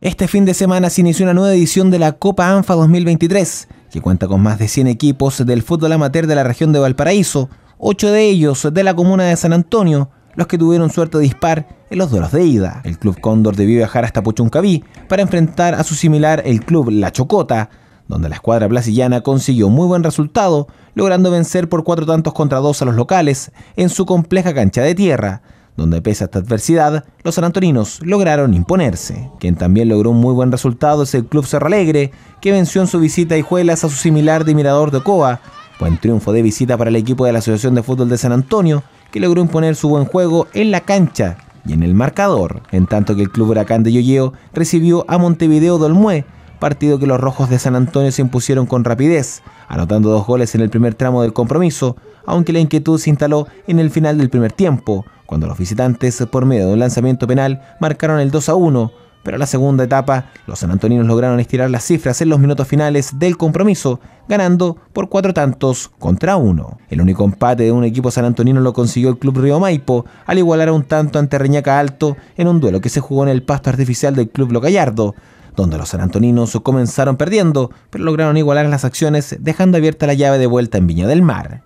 Este fin de semana se inició una nueva edición de la Copa ANFA 2023, que cuenta con más de 100 equipos del fútbol amateur de la región de Valparaíso, 8 de ellos de la comuna de San Antonio, los que tuvieron suerte de dispar en los duelos de ida. El Club Cóndor debió viajar hasta Puchuncaví para enfrentar a su similar el Club La Chocota, donde la escuadra plasillana consiguió muy buen resultado, logrando vencer por cuatro tantos contra dos a los locales en su compleja cancha de tierra donde pese a esta adversidad, los sanantoninos lograron imponerse. Quien también logró un muy buen resultado es el Club Cerro que venció en su visita a Hijuelas a su similar de Mirador de Ocoa. Buen triunfo de visita para el equipo de la Asociación de Fútbol de San Antonio, que logró imponer su buen juego en la cancha y en el marcador, en tanto que el Club Huracán de Yoyeo recibió a Montevideo Dolmué, partido que los rojos de San Antonio se impusieron con rapidez, anotando dos goles en el primer tramo del compromiso, aunque la inquietud se instaló en el final del primer tiempo, cuando los visitantes, por medio de un lanzamiento penal, marcaron el 2 a 1. Pero en la segunda etapa, los sanantoninos lograron estirar las cifras en los minutos finales del compromiso, ganando por cuatro tantos contra uno. El único empate de un equipo sanantonino lo consiguió el Club Río Maipo, al igualar a un tanto ante Reñaca Alto en un duelo que se jugó en el pasto artificial del Club Gallardo, donde los sanantoninos comenzaron perdiendo, pero lograron igualar las acciones dejando abierta la llave de vuelta en Viña del Mar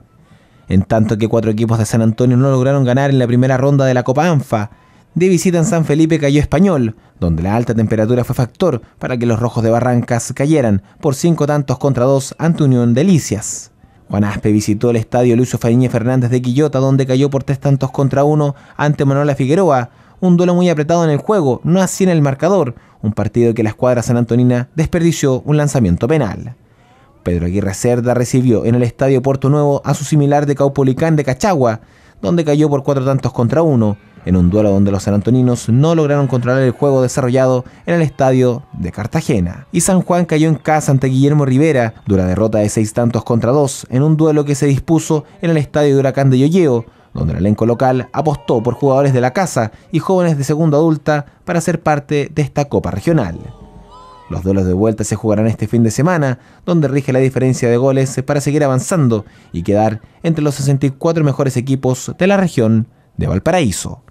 en tanto que cuatro equipos de San Antonio no lograron ganar en la primera ronda de la Copa ANFA. De visita en San Felipe cayó Español, donde la alta temperatura fue factor para que los rojos de Barrancas cayeran por cinco tantos contra dos ante Unión Delicias. Juan Aspe visitó el estadio Lucio Fariñe Fernández de Quillota, donde cayó por tres tantos contra uno ante Manuela Figueroa. Un duelo muy apretado en el juego, no así en el marcador. Un partido que la escuadra sanantonina desperdició un lanzamiento penal. Pedro Aguirre Cerda recibió en el Estadio Puerto Nuevo a su similar de Caupolicán de Cachagua, donde cayó por cuatro tantos contra uno, en un duelo donde los sanantoninos no lograron controlar el juego desarrollado en el estadio de Cartagena. Y San Juan cayó en casa ante Guillermo Rivera, dura derrota de seis tantos contra dos, en un duelo que se dispuso en el estadio de Huracán de Yoyeo, donde el elenco local apostó por jugadores de la casa y jóvenes de segunda adulta para ser parte de esta Copa Regional. Los duelos de vuelta se jugarán este fin de semana, donde rige la diferencia de goles para seguir avanzando y quedar entre los 64 mejores equipos de la región de Valparaíso.